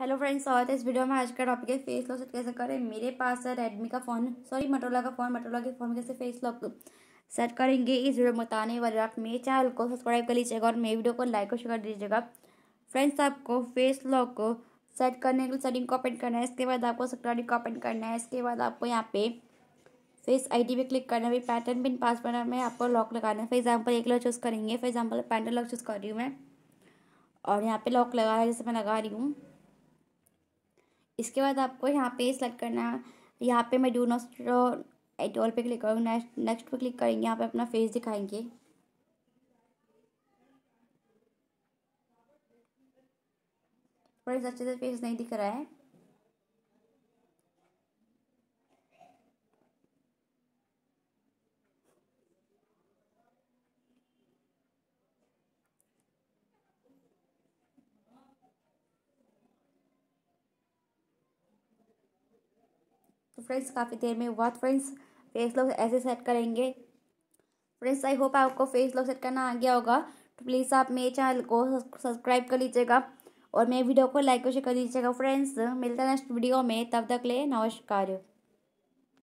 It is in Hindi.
हेलो फ्रेंड्स स्वागत है इस वीडियो में आज का टॉपिक है फेस लॉक कैसे करें मेरे पास है रेडमी का फ़ोन सॉरी मटोला का फ़ोन मटोला के फ़ोन कैसे फेस लॉक सेट करेंगे इस वीडियो में बताने वाले आप मेरे चैनल को सब्सक्राइब कर लीजिएगा और मेरी वीडियो को लाइक और शेयर कर दीजिएगा फ्रेंड्स आपको फेस लॉक को सेट करने के लिए सेटिंग को ओपन करना है इसके बाद आपको सिक्योरिटी को ओपन करना है इसके बाद आपको यहाँ पे फेस डी पे क्लिक करना है पैटर्न पिन पासवर्ड में आपको लॉक लगाना है फॉर एग्जाम्पल एक लॉक चूज़ करेंगे for example pattern lock choose कर रही हूँ मैं और यहाँ पे लॉक लगा है जैसे मैं लगा रही हूँ इसके बाद आपको यहाँ पे सेलेक्ट करना है यहाँ पे मैं डू नोस्ट्रो एट ऑल पे क्लिक करूँगी नेक्स्ट नेक्स्ट पे क्लिक करेंगे यहाँ पे अपना फेस दिखाएंगे थोड़े अच्छे से फेस नहीं दिख रहा है तो फ्रेंड्स काफ़ी देर में हुआ फ्रेंड्स फेस लॉक ऐसे सेट करेंगे फ्रेंड्स आई होप आपको फेस लॉक सेट करना आ गया होगा तो प्लीज़ आप मेरे चैनल को सब्सक्राइब कर लीजिएगा और मेरे वीडियो को लाइक और शेयर कर दीजिएगा फ्रेंड्स मिलता है नेक्स्ट वीडियो में तब तक ले नमस्कार